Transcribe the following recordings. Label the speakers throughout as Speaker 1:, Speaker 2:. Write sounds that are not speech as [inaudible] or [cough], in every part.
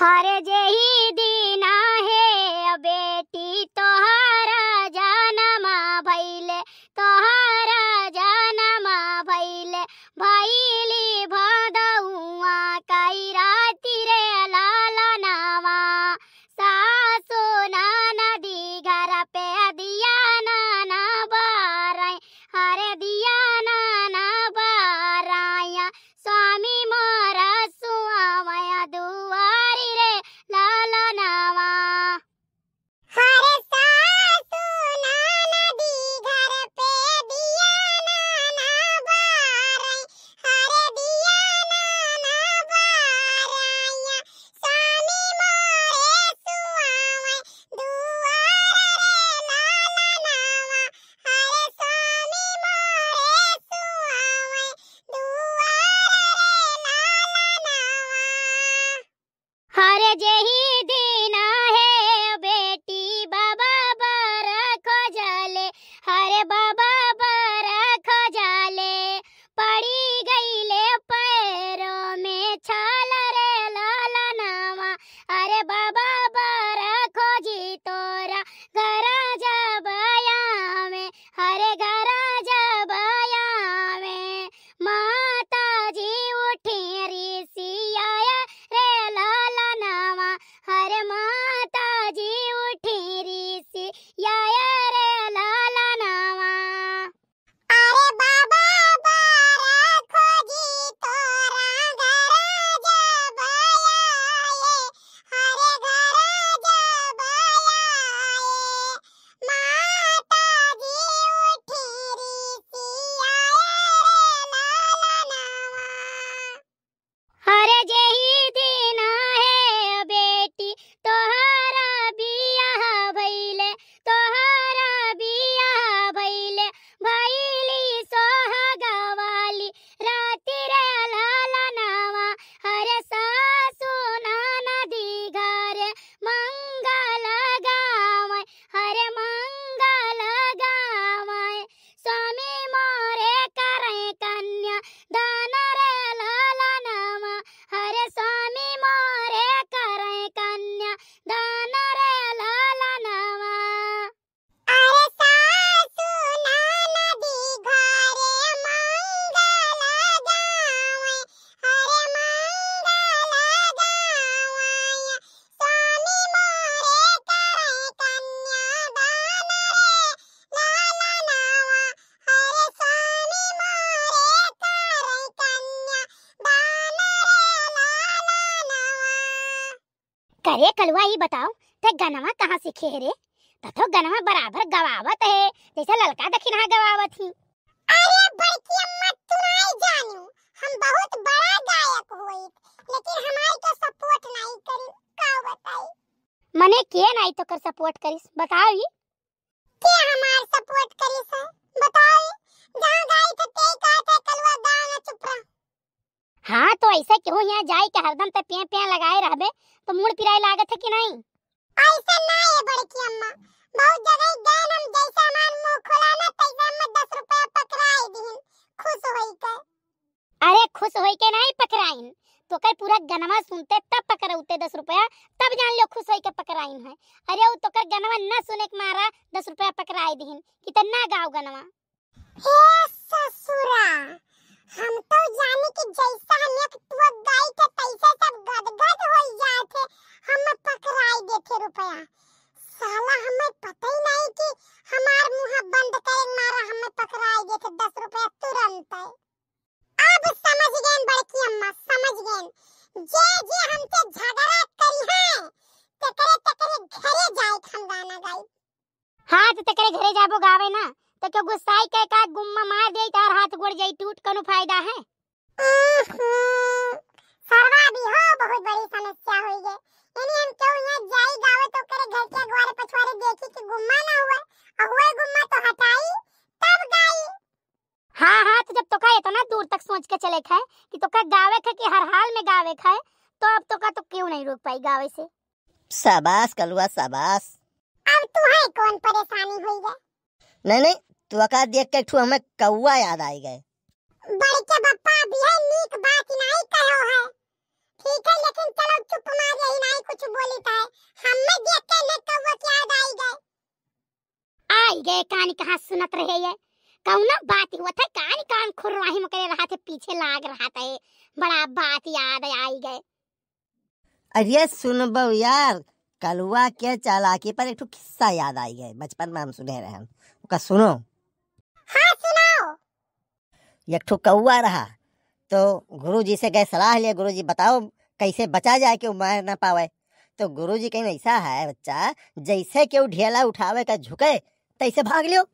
Speaker 1: हर जही दीना है बेटी तोहारा अरे कलुआ ये बताओ ते गनवा कहाँ सीखे है रे तथो तो गनवा बराबर गवावत है जैसे ललका दखिन हाँ गवावत ही
Speaker 2: अरे बड़की अम्मा तू आई जानू हम बहुत बड़ा गायक होई लेकिन हमारी तो सपोर्ट नहीं करी का बताई
Speaker 1: मने के नहीं तो कर सपोर्ट करी बताओ ये
Speaker 2: के हमार सपोर्ट करी है बताओ जहां गाय थे तो ते का थे कलवा गाना चुप
Speaker 1: हाँ तो ऐसे क्यों यहाँ जाए के हरदम पे पिया पिया लगाए रहबे तो मुड़ पिराए लागत है कि नहीं ऐसे ना है बड़की अम्मा बहुत
Speaker 2: जगह गए हम जैसा मान मुंह खोलाना तैसा अम्मा 10 रुपया पकड़ाई दीन खुश होई के
Speaker 1: अरे खुश होई के नहीं पकड़ाइन तो कर पूरा गनवा सुनते तब पकड़ौते 10 रुपया तब जान लो खुश होई के पकड़ाइन है अरे वो तो कर गनवा ना सुने के मारा 10 रुपया पकड़ाई दीन कितना गाव गनवा हे ससुरा
Speaker 2: हम तो जाने कि जैसा हमें तू गई थे पैसा सब गदगद हो जात है हम पकड़ाई दे थे रुपया साला हमें पता ही नहीं कि हमार मुंह बंद करे मारा हमें पकड़ाई दे थे 10 रुपया तुरंत अब समझ गए बड़की अम्मा समझ गए जे जे हमसे झगड़ा करी है तकरे तकरे घरे जाए हम गाना गाई
Speaker 1: हां तो तकरे घरे जाबो गावे ना तो क्यों गुस्साई के का गुम्मा मार दे तार हाथ गोड़ जाई
Speaker 2: टूट कनो फायदा है सरवा भी हो बहुत बड़ी समस्या हुई है यानी हम क्यों यहां जाई गावे तो करे घर के ग्वारे पछवारे देखी कि गुम्मा ना हुआ और हुए गुम्मा तो हटाई तब गाई हां हां तो जब तो
Speaker 1: का इतना दूर तक सोच के चले खाए कि तो का गावे खा कि हर हाल में गावे खाए तो अब तो का तो क्यों नहीं रोक पाई गावे से
Speaker 3: शाबाश कलुआ शाबाश
Speaker 1: अब तू है कौन
Speaker 2: परेशानी हुई है
Speaker 3: नहीं नहीं अका देख के ठू हमें कौआ याद आई गए
Speaker 2: बड़के बप्पा अभी नीक बात नहीं कहो है ठीक है लेकिन चलो चुप मार नहीं कुछ बोली था हमें देख के तो याद आई गए
Speaker 1: आई गए कहां सुनत रहे ये बात हुआ था कान खुरवाही में करे रहा थे पीछे लाग रहा था बड़ा बात याद आई गए
Speaker 3: अरे बहु यार कलुआ के चालाकी पर एक किस्सा याद आई गए बचपन में हम सुने रहे का सुनो हाँ सुनाओ एक ठो कौआ रहा तो गुरु जी से गए सलाह लिए गुरु जी बताओ कैसे बचा जाए कि मर ना पावे तो गुरु जी कहीं ऐसा है बच्चा जैसे के ढेला उठावे का झुके तैसे भाग लियो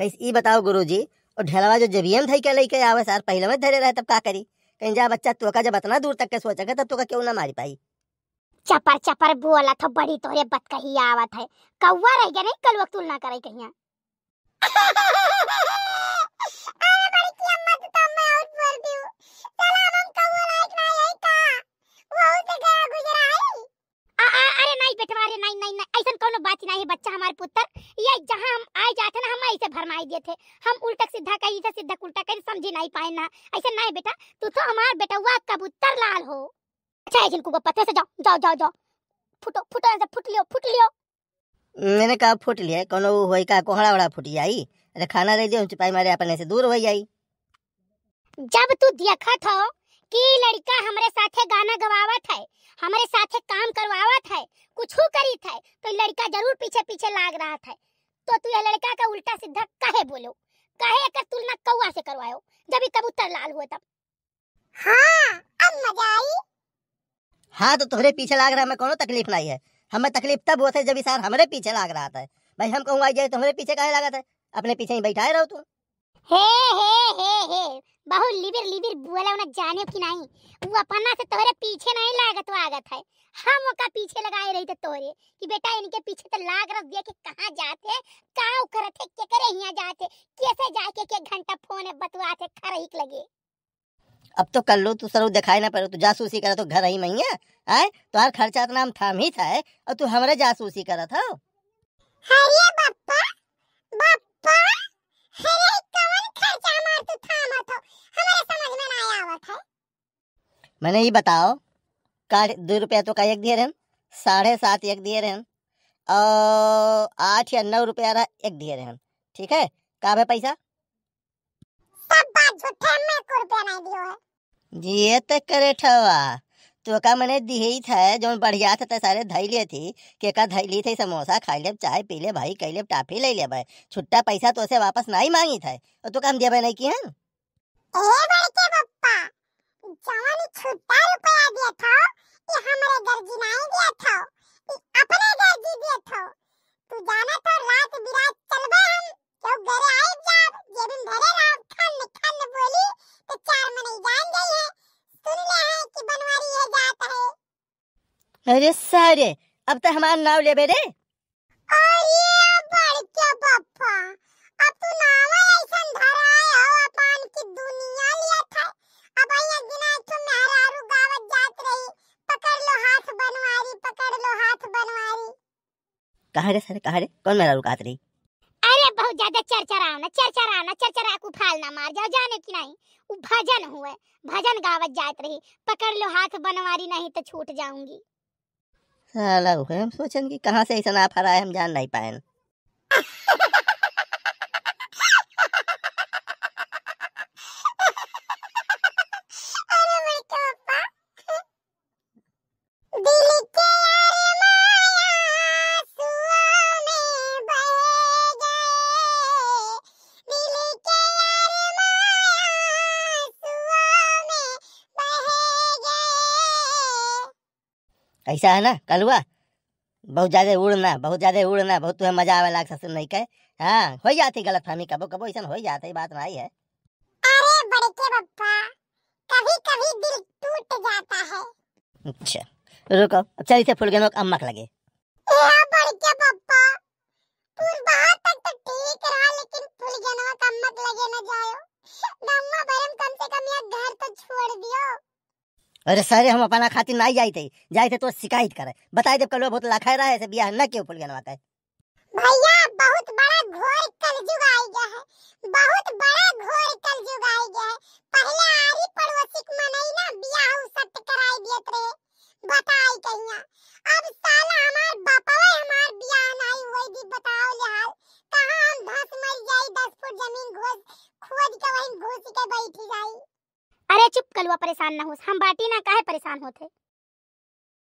Speaker 3: कैसे ये बताओ गुरु जी और ढेलावा जो जबियन थे क्या लेके आवे सर पहले में धरे रहे तब का करी कहीं जा बच्चा तुका जब इतना दूर तक के सोचेगा तब तुका क्यों ना मारी पाई
Speaker 1: चपर चपर
Speaker 3: बोला था बड़ी तोरे बत कही आवत है कौवा
Speaker 1: रह गया नहीं कल वक्त तुलना करे कहिया तो बात नहीं है बच्चा हमारे पुत्र थे हम उल्टा सीधा कही सीधा उल्टा कही समझी नहीं पाए ना ऐसा नहीं बेटा तू तो हमार बेटा हुआ कबूतर लाल हो अच्छा है को पत्थर से जाओ जाओ जाओ जाओ फुटो फुटो ऐसे फुट लियो फुट लियो
Speaker 3: मैंने कहा फुट लिए कोनो होई का कोहड़ा वड़ा फुट जाई अरे खाना दे दियो चुपाई मारे अपन ऐसे दूर हो जाई
Speaker 1: जब तू देखा था कि लड़का हमारे साथे गाना गवावत है हमारे साथे काम करवावत है कुछ करी था तो लड़का जरूर पीछे पीछे लाग रहा था तो तू ये लड़का का उल्टा सीधा कहे बोलो कहे अगर तुलना कौआ से करवायो जब ही कबूतर लाल हुआ तब हाँ अब मजा आई
Speaker 3: हाँ तो तुहरे पीछे लाग रहा है हमें कोनो तकलीफ नहीं है हमें तकलीफ तब होते है जब इशार हमारे पीछे लाग रहा था भाई हम कहूँ जाए तुम्हारे पीछे काहे लागत है अपने पीछे ही बैठाए रहो तुम हे हे
Speaker 1: हे हे बहु लिबिर लिबिर बुआला उन्हें जाने की नहीं वो अपना से तोरे पीछे नहीं लागत वो आगत है हम ओका पीछे लगाए रही थे तो तोरे कि बेटा इनके पीछे तो लाग रख दिया कि कहाँ जाते काव करत है के करे यहाँ जाते कैसे जाके के घंटा फोन बतवा थे खरहिक लगे
Speaker 3: अब तो कर लो तो सर दिखाई ना पड़े तो जासूसी करा तो घर ही मई है आए तुम्हार खर्चा तो नाम थाम ही था और तू हमारे जासूसी करा था मैंने ये बताओ का दो रुपया तो का एक दिए रहे साढ़े सात एक दिए रहे और आठ या नौ रुपया एक दिए रहे ठीक है कहाँ है पैसा पापा झूठे में तो करे ठवा तो का मने ही था जो बढ़िया था तो सारे धैले थी के केका धैली थी समोसा खा ले चाय पी ले भाई कह ले टाफी ले ले भाई छुट्टा पैसा तो से वापस नहीं मांगी था और तो काम देबे नहीं किया ए भाई के पप्पा
Speaker 2: जवानी छुट्टा रुपया दिया था ये हमरे दर्जी नहीं दिया था
Speaker 3: अरे सारे अब तो हमार नाव ले बेरे तो तो कहा रे सारे कहा रे कौन मेरा रुकात रही
Speaker 1: अरे बहुत ज्यादा चरचरा ना चरचरा ना चरचरा को फाल ना मार जाओ जाने की नहीं वो भजन हुए भजन गावत जात रही पकड़ लो हाथ बनवारी नहीं तो छूट जाऊंगी
Speaker 3: साला हाँ, हम सोचन कि कहाँ से ऐसा आप है हम जान नहीं पाए [laughs] कैसा है ना कलुआ बहुत ज़्यादा उड़ना बहुत ज़्यादा उड़ना बहुत तुम्हें मजा आवे लाग ससुर नहीं कहे हाँ हो जाती गलत फहमी कबो कबो ऐसा हो है बात नहीं तो है
Speaker 2: अरे बड़के बप्पा कभी कभी दिल टूट जाता है
Speaker 3: अच्छा रुको अब चल इसे लगे हाँ, बप्पा बाहर तक तो ठीक
Speaker 2: रहा लेकिन लगे ना जायो [laughs] कम से कम यह घर तो छोड़ दियो
Speaker 3: अरे सर हम अपना खातिर नहीं जाई थे जाई थे तो शिकायत करे बताए देव कल बहुत लखा रहा ऐसे बियाह न क्यों पुलिया नवाता है
Speaker 2: भैया बहुत बड़ा घोर कलयुग आ गया है बहुत बड़ा घोर कलयुग आ गया है पहले आरी पड़ोसी
Speaker 1: परेशान न हो हम बाटी ना कहे परेशान होते